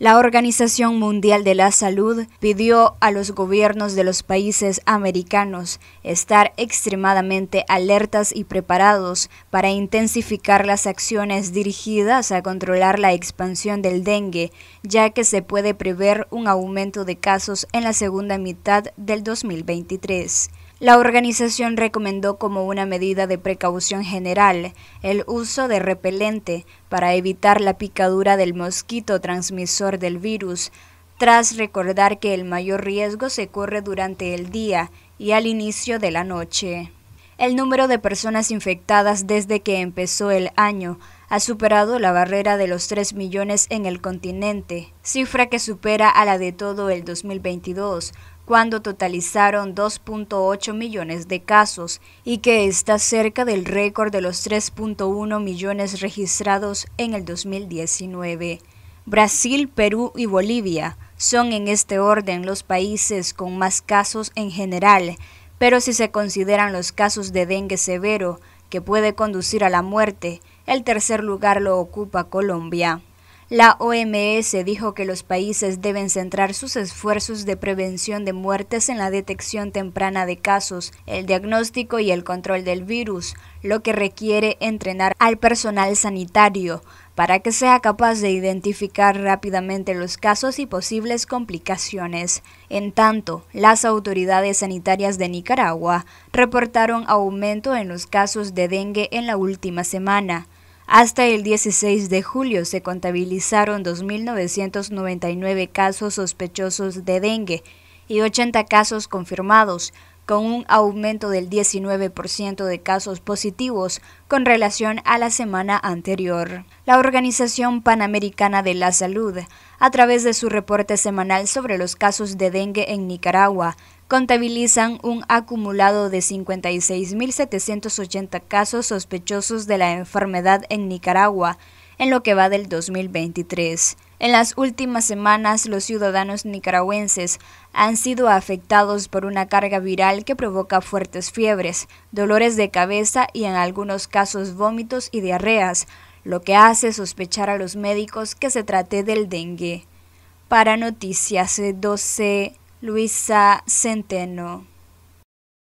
La Organización Mundial de la Salud pidió a los gobiernos de los países americanos estar extremadamente alertas y preparados para intensificar las acciones dirigidas a controlar la expansión del dengue, ya que se puede prever un aumento de casos en la segunda mitad del 2023. La organización recomendó como una medida de precaución general el uso de repelente para evitar la picadura del mosquito transmisor del virus, tras recordar que el mayor riesgo se corre durante el día y al inicio de la noche. El número de personas infectadas desde que empezó el año ha superado la barrera de los 3 millones en el continente, cifra que supera a la de todo el 2022, cuando totalizaron 2.8 millones de casos y que está cerca del récord de los 3.1 millones registrados en el 2019. Brasil, Perú y Bolivia son en este orden los países con más casos en general, pero si se consideran los casos de dengue severo, que puede conducir a la muerte, el tercer lugar lo ocupa Colombia. La OMS dijo que los países deben centrar sus esfuerzos de prevención de muertes en la detección temprana de casos, el diagnóstico y el control del virus, lo que requiere entrenar al personal sanitario para que sea capaz de identificar rápidamente los casos y posibles complicaciones. En tanto, las autoridades sanitarias de Nicaragua reportaron aumento en los casos de dengue en la última semana, hasta el 16 de julio se contabilizaron 2.999 casos sospechosos de dengue y 80 casos confirmados, con un aumento del 19% de casos positivos con relación a la semana anterior la Organización Panamericana de la Salud, a través de su reporte semanal sobre los casos de dengue en Nicaragua, contabilizan un acumulado de 56.780 casos sospechosos de la enfermedad en Nicaragua en lo que va del 2023. En las últimas semanas, los ciudadanos nicaragüenses han sido afectados por una carga viral que provoca fuertes fiebres, dolores de cabeza y en algunos casos vómitos y diarreas, lo que hace sospechar a los médicos que se trate del dengue. Para Noticias 12, Luisa Centeno.